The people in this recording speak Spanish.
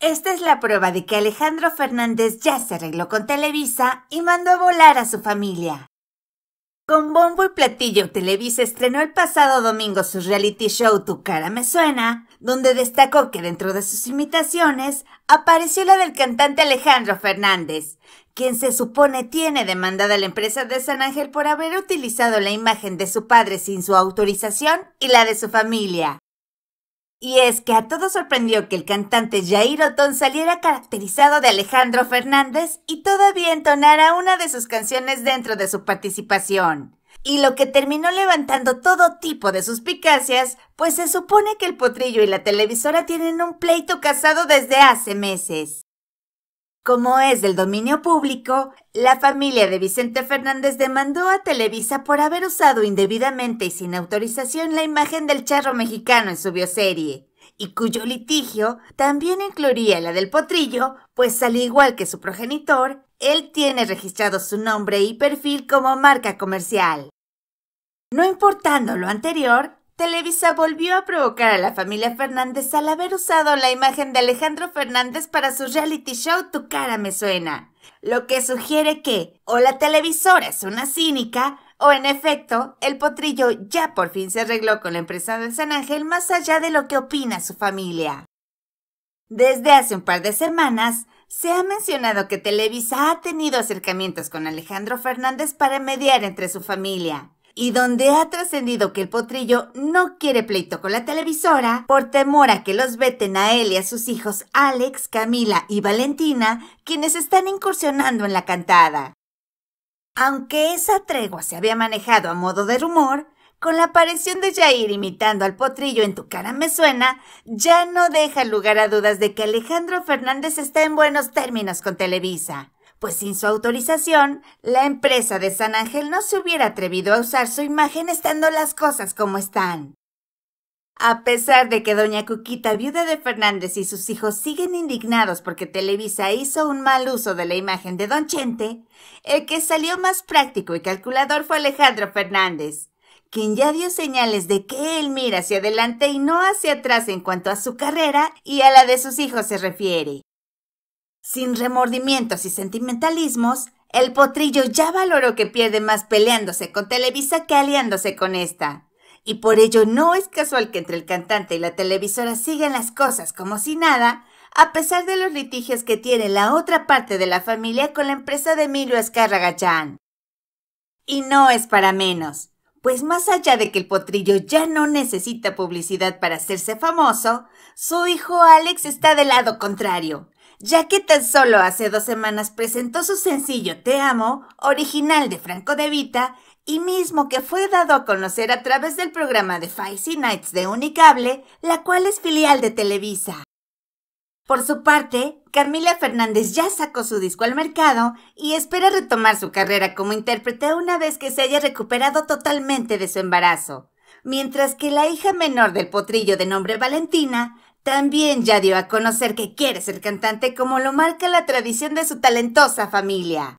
Esta es la prueba de que Alejandro Fernández ya se arregló con Televisa y mandó a volar a su familia. Con bombo y platillo, Televisa estrenó el pasado domingo su reality show Tu cara me suena, donde destacó que dentro de sus imitaciones apareció la del cantante Alejandro Fernández, quien se supone tiene demandada a la empresa de San Ángel por haber utilizado la imagen de su padre sin su autorización y la de su familia. Y es que a todos sorprendió que el cantante Jair Ton saliera caracterizado de Alejandro Fernández y todavía entonara una de sus canciones dentro de su participación. Y lo que terminó levantando todo tipo de suspicacias, pues se supone que el potrillo y la televisora tienen un pleito casado desde hace meses. Como es del dominio público, la familia de Vicente Fernández demandó a Televisa por haber usado indebidamente y sin autorización la imagen del charro mexicano en su bioserie, y cuyo litigio también incluiría la del potrillo, pues al igual que su progenitor, él tiene registrado su nombre y perfil como marca comercial. No importando lo anterior, Televisa volvió a provocar a la familia Fernández al haber usado la imagen de Alejandro Fernández para su reality show Tu cara me suena, lo que sugiere que o la televisora es una cínica o en efecto el potrillo ya por fin se arregló con la empresa de San Ángel más allá de lo que opina su familia. Desde hace un par de semanas, se ha mencionado que Televisa ha tenido acercamientos con Alejandro Fernández para mediar entre su familia y donde ha trascendido que el potrillo no quiere pleito con la televisora por temor a que los veten a él y a sus hijos Alex, Camila y Valentina, quienes están incursionando en la cantada. Aunque esa tregua se había manejado a modo de rumor, con la aparición de Jair imitando al potrillo en tu cara me suena, ya no deja lugar a dudas de que Alejandro Fernández está en buenos términos con Televisa pues sin su autorización, la empresa de San Ángel no se hubiera atrevido a usar su imagen estando las cosas como están. A pesar de que doña Cuquita, viuda de Fernández y sus hijos siguen indignados porque Televisa hizo un mal uso de la imagen de don Chente, el que salió más práctico y calculador fue Alejandro Fernández, quien ya dio señales de que él mira hacia adelante y no hacia atrás en cuanto a su carrera y a la de sus hijos se refiere. Sin remordimientos y sentimentalismos, el potrillo ya valoró que pierde más peleándose con Televisa que aliándose con esta. Y por ello no es casual que entre el cantante y la televisora sigan las cosas como si nada, a pesar de los litigios que tiene la otra parte de la familia con la empresa de Emilio escárraga Chan. Y no es para menos, pues más allá de que el potrillo ya no necesita publicidad para hacerse famoso, su hijo Alex está del lado contrario, ya que tan solo hace dos semanas presentó su sencillo Te Amo, original de Franco De Vita, y mismo que fue dado a conocer a través del programa de Faisy Nights de Unicable, la cual es filial de Televisa. Por su parte, Carmila Fernández ya sacó su disco al mercado y espera retomar su carrera como intérprete una vez que se haya recuperado totalmente de su embarazo mientras que la hija menor del potrillo de nombre Valentina también ya dio a conocer que quiere ser cantante como lo marca la tradición de su talentosa familia.